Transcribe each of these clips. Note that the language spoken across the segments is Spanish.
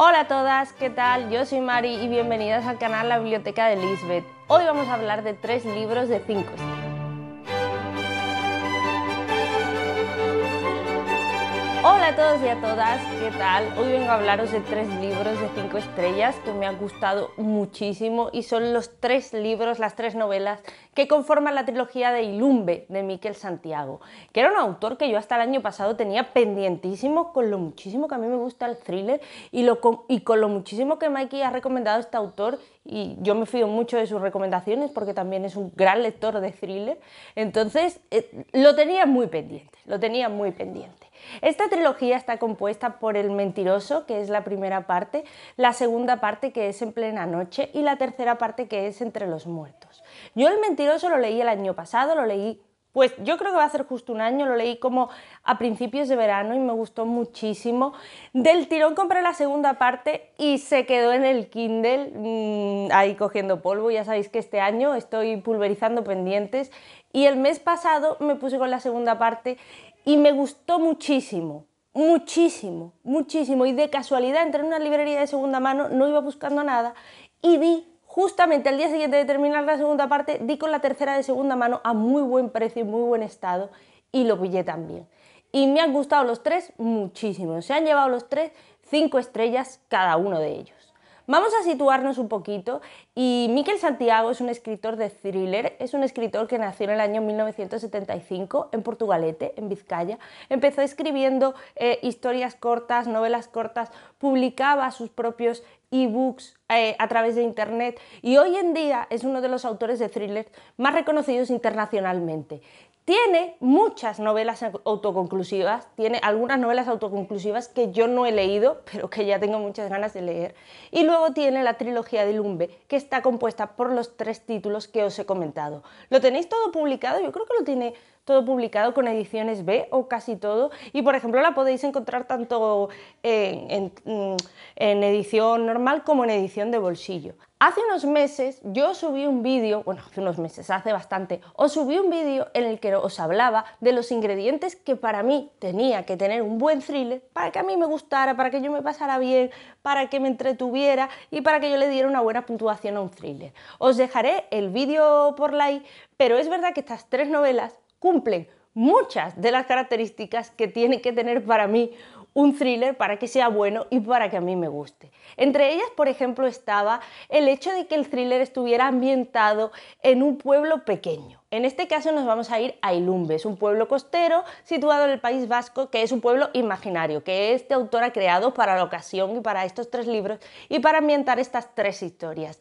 Hola a todas, ¿qué tal? Yo soy Mari y bienvenidas al canal La Biblioteca de Lisbeth. Hoy vamos a hablar de tres libros de cinco Hola a todos y a todas, ¿qué tal? Hoy vengo a hablaros de tres libros de cinco estrellas que me han gustado muchísimo y son los tres libros, las tres novelas que conforman la trilogía de Ilumbe de Miquel Santiago, que era un autor que yo hasta el año pasado tenía pendientísimo con lo muchísimo que a mí me gusta el thriller y, lo, y con lo muchísimo que Mikey ha recomendado este autor y yo me fío mucho de sus recomendaciones porque también es un gran lector de thriller, entonces eh, lo tenía muy pendiente, lo tenía muy pendiente. Esta trilogía está compuesta por El Mentiroso, que es la primera parte, la segunda parte que es en plena noche y la tercera parte que es entre los muertos. Yo el mentiroso lo leí el año pasado, lo leí, pues yo creo que va a ser justo un año, lo leí como a principios de verano y me gustó muchísimo. Del tirón compré la segunda parte y se quedó en el Kindle mm, ahí cogiendo polvo. Ya sabéis que este año estoy pulverizando pendientes y el mes pasado me puse con la segunda parte y me gustó muchísimo muchísimo, muchísimo. Y de casualidad entré en una librería de segunda mano, no iba buscando nada y vi Justamente al día siguiente de terminar la segunda parte, di con la tercera de segunda mano a muy buen precio y muy buen estado y lo pillé también. Y me han gustado los tres muchísimo. Se han llevado los tres cinco estrellas cada uno de ellos. Vamos a situarnos un poquito y Miquel Santiago es un escritor de thriller, es un escritor que nació en el año 1975 en Portugalete, en Vizcaya. Empezó escribiendo eh, historias cortas, novelas cortas, publicaba sus propios ebooks, eh, a través de internet y hoy en día es uno de los autores de thrillers más reconocidos internacionalmente. Tiene muchas novelas autoconclusivas, tiene algunas novelas autoconclusivas que yo no he leído, pero que ya tengo muchas ganas de leer. Y luego tiene la trilogía de Lumbe, que está compuesta por los tres títulos que os he comentado. Lo tenéis todo publicado, yo creo que lo tiene todo publicado con ediciones B o casi todo. Y por ejemplo la podéis encontrar tanto mm, en, edición normal como en edición de bolsillo. Hace unos meses yo subí un vídeo, bueno, hace unos meses, hace bastante, os subí un vídeo en el que os hablaba de los ingredientes que para mí tenía que tener un buen thriller, para que a mí me gustara, para que yo me pasara bien, para que me entretuviera y para que yo le diera una buena puntuación a un thriller. Os dejaré el vídeo por like, pero es verdad que estas tres novelas cumplen muchas de las características que tiene que tener para mí un thriller para que sea bueno y para que a mí me guste. Entre ellas, por ejemplo, estaba el hecho de que el thriller estuviera ambientado en un pueblo pequeño. En este caso nos vamos a ir a Ilumbe, es un pueblo costero situado en el País Vasco, que es un pueblo imaginario, que este autor ha creado para la ocasión y para estos tres libros y para ambientar estas tres historias.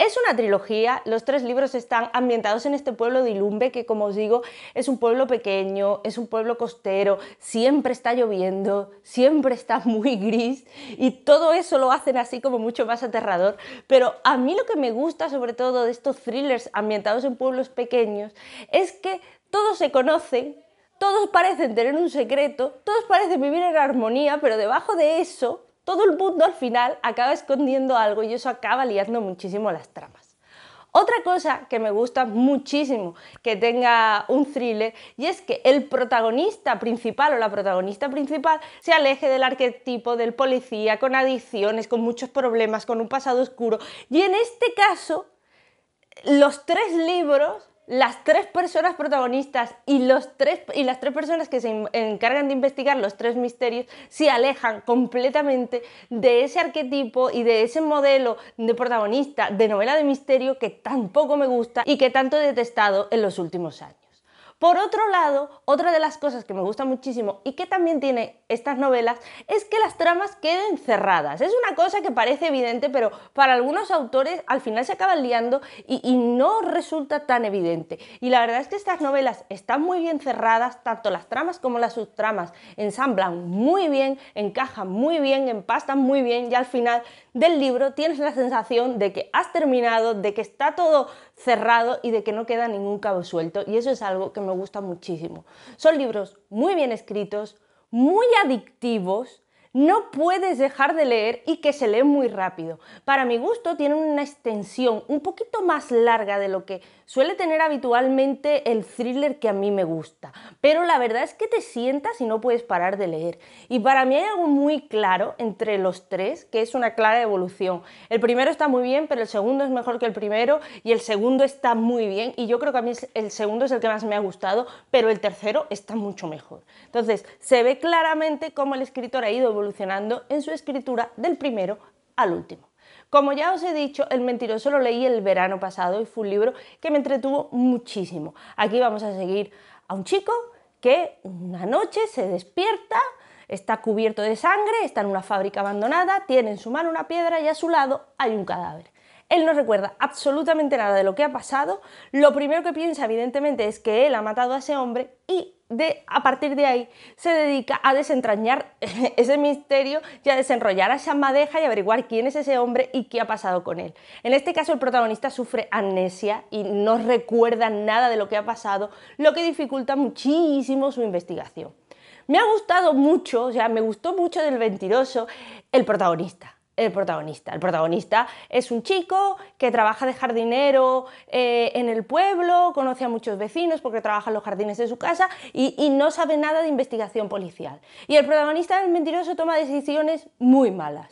Es una trilogía, los tres libros están ambientados en este pueblo de Ilumbe, que como os digo, es un pueblo pequeño, es un pueblo costero, siempre está lloviendo, siempre está muy gris y todo eso lo hacen así como mucho más aterrador. Pero a mí lo que me gusta sobre todo de estos thrillers ambientados en pueblos pequeños es que todos se conocen, todos parecen tener un secreto, todos parecen vivir en armonía, pero debajo de eso todo el mundo al final acaba escondiendo algo y eso acaba liando muchísimo las tramas. Otra cosa que me gusta muchísimo que tenga un thriller y es que el protagonista principal o la protagonista principal se aleje del arquetipo del policía con adicciones, con muchos problemas, con un pasado oscuro. Y en este caso, los tres libros las tres personas protagonistas y, los tres, y las tres personas que se encargan de investigar los tres misterios se alejan completamente de ese arquetipo y de ese modelo de protagonista de novela de misterio que tampoco me gusta y que tanto he detestado en los últimos años. Por otro lado, otra de las cosas que me gusta muchísimo y que también tiene estas novelas es que las tramas queden cerradas. Es una cosa que parece evidente, pero para algunos autores al final se acaba liando y, no resulta tan evidente. Y la verdad es que estas novelas están muy bien cerradas, tanto las tramas como las subtramas ensamblan muy bien, encajan muy bien, empastan muy bien y al final del libro tienes la sensación de que has terminado, de que está todo cerrado y de que no queda ningún cabo suelto. Y eso es algo que me gusta muchísimo. Son libros muy bien escritos, muy adictivos no puedes dejar de leer y que se lee muy rápido. Para mi gusto tiene una extensión un poquito más larga de lo que suele tener habitualmente el thriller que a mí me gusta, pero la verdad es que te sientas y no puedes parar de leer. Y para mí hay algo muy claro entre los tres, que es una clara evolución. El primero está muy bien, pero el segundo es mejor que el primero y el segundo está muy bien y yo creo que a mí el segundo es el que más me ha gustado, pero el tercero está mucho mejor. Entonces, se ve claramente cómo el escritor ha ido evolucionando en su escritura del primero al último. Como ya os he dicho, El mentiroso lo leí el verano pasado y fue un libro que me entretuvo muchísimo. Aquí vamos a seguir a un chico que una noche se despierta, está cubierto de sangre, está en una fábrica abandonada, tiene en su mano una piedra y a su lado hay un cadáver. Él no recuerda absolutamente nada de lo que ha pasado, lo primero que piensa evidentemente es que él ha matado a ese hombre y de, a partir de ahí se dedica a desentrañar ese misterio y a desenrollar esa madeja y averiguar quién es ese hombre y qué ha pasado con él. En este caso el protagonista sufre amnesia y no recuerda nada de lo que ha pasado, lo que dificulta muchísimo su investigación. Me ha gustado mucho, o sea, me gustó mucho del Ventiroso el protagonista el protagonista. El protagonista es un chico que trabaja de jardinero eh, en el pueblo, conoce a muchos vecinos porque trabaja en los jardines de su casa y, no sabe nada de investigación policial. Y el protagonista, el mentiroso, toma decisiones muy malas.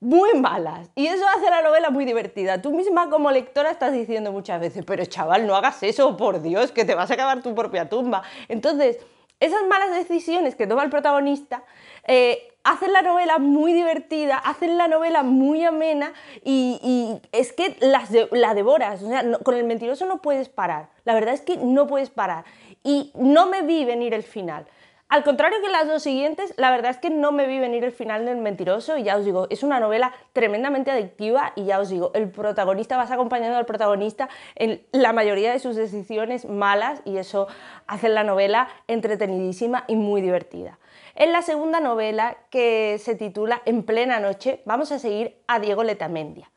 Muy malas. Y eso hace la novela muy divertida. Tú misma como lectora estás diciendo muchas veces, pero chaval, no hagas eso, por Dios, que te vas a acabar tu propia tumba. Entonces, esas malas decisiones que toma el protagonista eh, hacen la novela muy divertida, hacen la novela muy amena y, es que las la devoras. con el mentiroso no puedes parar. La verdad es que no puedes parar. Y no me vi venir el final. Al contrario que las dos siguientes, la verdad es que no me vi venir el final del mentiroso y ya os digo, es una novela tremendamente adictiva y ya os digo, el protagonista vas acompañando al protagonista en la mayoría de sus decisiones malas y eso hace la novela entretenidísima y muy divertida. En la segunda novela, que se titula En plena noche, vamos a seguir a Diego Letamendia.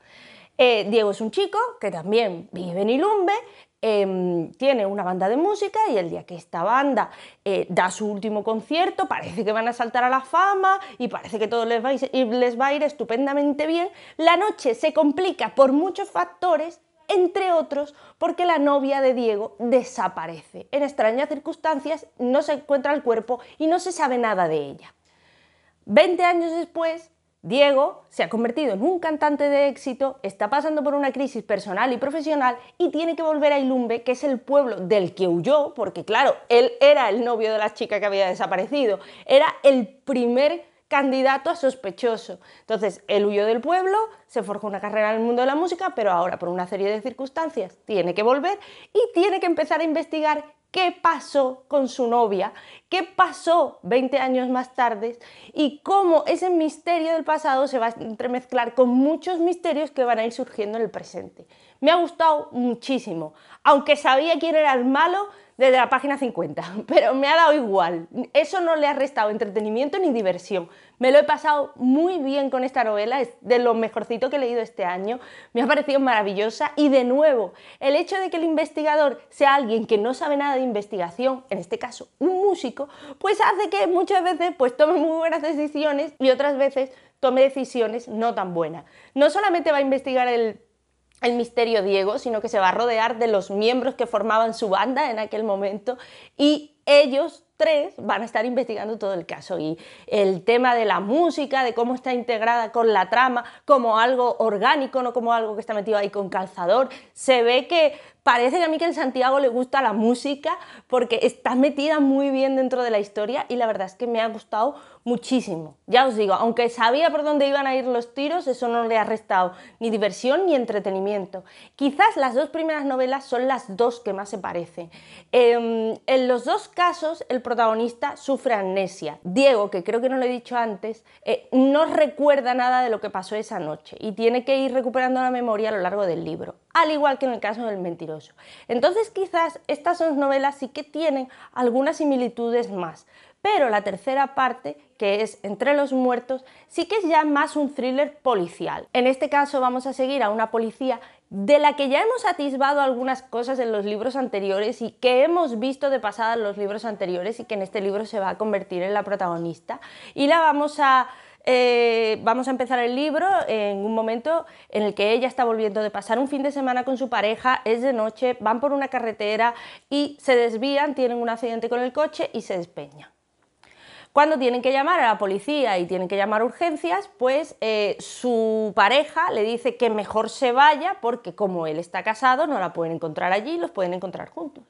Eh, Diego es un chico que también vive en Ilumbe Em, tiene una banda de música y el día que esta banda eh, da su último concierto parece que van a saltar a la fama y parece que todo les va, les va a ir estupendamente bien, la noche se complica por muchos factores entre otros porque la novia de Diego desaparece. En extrañas circunstancias no se encuentra el cuerpo y no se sabe nada de ella. Veinte años después, Diego se ha convertido en un cantante de éxito, está pasando por una crisis personal y profesional y tiene que volver a Ilumbe, que es el pueblo del que huyó, porque claro, él era el novio de la chica que había desaparecido, era el primer candidato a sospechoso. Entonces, el huyo del pueblo, se forjó una carrera en el mundo de la música, pero ahora, por una serie de circunstancias, tiene que volver y tiene que empezar a investigar qué pasó con su novia, qué pasó 20 años más tarde y cómo ese misterio del pasado se va a entremezclar con muchos misterios que van a ir surgiendo en el presente. Me ha gustado muchísimo, aunque sabía quién era el malo, desde la página 50, pero me ha dado igual. Eso no le ha restado entretenimiento ni diversión. Me lo he pasado muy bien con esta novela, es de lo mejorcito que he leído este año, me ha parecido maravillosa y de nuevo, el hecho de que el investigador sea alguien que no sabe nada de investigación, en este caso un músico, pues hace que muchas veces pues tome muy buenas decisiones y otras veces tome decisiones no tan buenas. No solamente va a investigar el el misterio Diego, sino que se va a rodear de los miembros que formaban su banda en aquel momento y ellos tres van a estar investigando todo el caso y el tema de la música, de cómo está integrada con la trama, como algo orgánico, no como algo que está metido ahí con calzador. Se ve que parece que a mí que en Santiago le gusta la música porque está metida muy bien dentro de la historia y la verdad es que me ha gustado muchísimo. Ya os digo, aunque sabía por dónde iban a ir los tiros, eso no le ha restado ni diversión ni entretenimiento. Quizás las dos primeras novelas son las dos que más se parecen. Em, en los dos casos, el protagonista sufre amnesia. Diego, que creo que no lo he dicho antes, eh, no recuerda nada de lo que pasó esa noche y tiene que ir recuperando la memoria a lo largo del libro, al igual que en el caso del mentiroso. Entonces quizás estas dos novelas sí que tienen algunas similitudes más, pero la tercera parte, que es Entre los muertos, sí que es ya más un thriller policial. En este caso vamos a seguir a una policía de la que ya hemos atisbado algunas cosas en los libros anteriores y que hemos visto de pasada en los libros anteriores y que en este libro se va a convertir en la protagonista. Y la vamos a... Eh, vamos a empezar el libro en un momento en el que ella está volviendo de pasar un fin de semana con su pareja, es de noche, van por una carretera y se desvían, tienen un accidente con el coche y se despeñan. Cuando tienen que llamar a la policía y tienen que llamar urgencias, pues eh, su pareja le dice que mejor se vaya porque como él está casado no la pueden encontrar allí, los pueden encontrar juntos.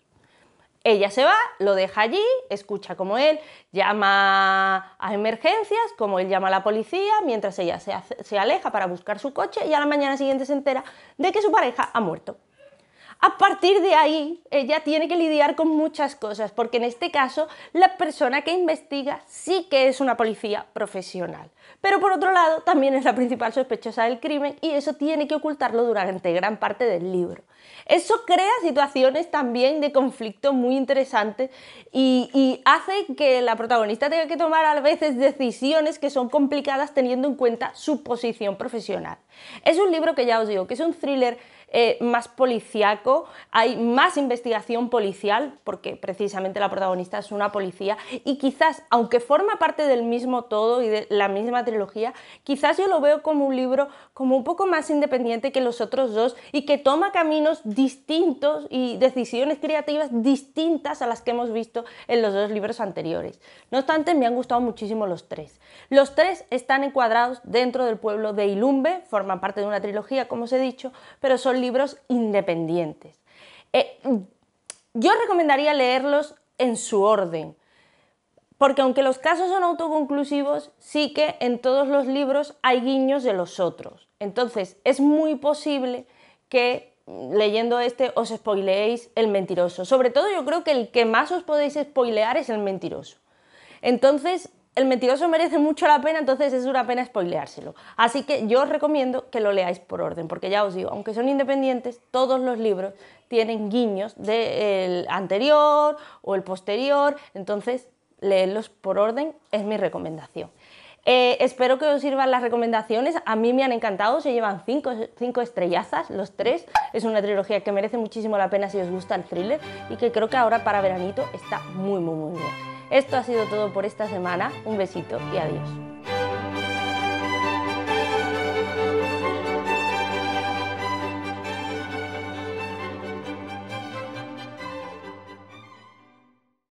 Ella se va, lo deja allí, escucha como él llama a emergencias, como él llama a la policía, mientras ella se, aleja para buscar su coche y a la mañana siguiente se entera de que su pareja ha muerto. A partir de ahí, ella tiene que lidiar con muchas cosas, porque en este caso, la persona que investiga sí que es una policía profesional. Pero por otro lado, también es la principal sospechosa del crimen y eso tiene que ocultarlo durante gran parte del libro. Eso crea situaciones también de conflicto muy interesantes y, hace que la protagonista tenga que tomar a veces decisiones que son complicadas teniendo en cuenta su posición profesional. Es un libro que ya os digo, que es un thriller eh, más policiaco, hay más investigación policial, porque precisamente la protagonista es una policía, y quizás, aunque forma parte del mismo todo y de la misma trilogía, quizás yo lo veo como un libro como un poco más independiente que los otros dos y que toma caminos distintos y decisiones creativas distintas a las que hemos visto en los dos libros anteriores. No obstante, me han gustado muchísimo los tres. Los tres están encuadrados dentro del pueblo de Ilumbe, forman parte de una trilogía, como os he dicho, pero son libros independientes. Eh, yo recomendaría leerlos en su orden, porque aunque los casos son autoconclusivos, sí que en todos los libros hay guiños de los otros. Entonces, es muy posible que leyendo este os spoileéis el mentiroso. Sobre todo yo creo que el que más os podéis spoilear es el mentiroso. Entonces, el mentiroso merece mucho la pena, entonces es una pena spoileárselo. Así que yo os recomiendo que lo leáis por orden, porque ya os digo, aunque son independientes, todos los libros tienen guiños del anterior o el posterior, entonces leedlos por orden es mi recomendación. Eh, espero que os sirvan las recomendaciones. A mí me han encantado, se llevan cinco, estrellazas, los tres. Es una trilogía que merece muchísimo la pena si os gusta el thriller y que creo que ahora para veranito está muy, muy, muy bien. Esto ha sido todo por esta semana. Un besito y adiós.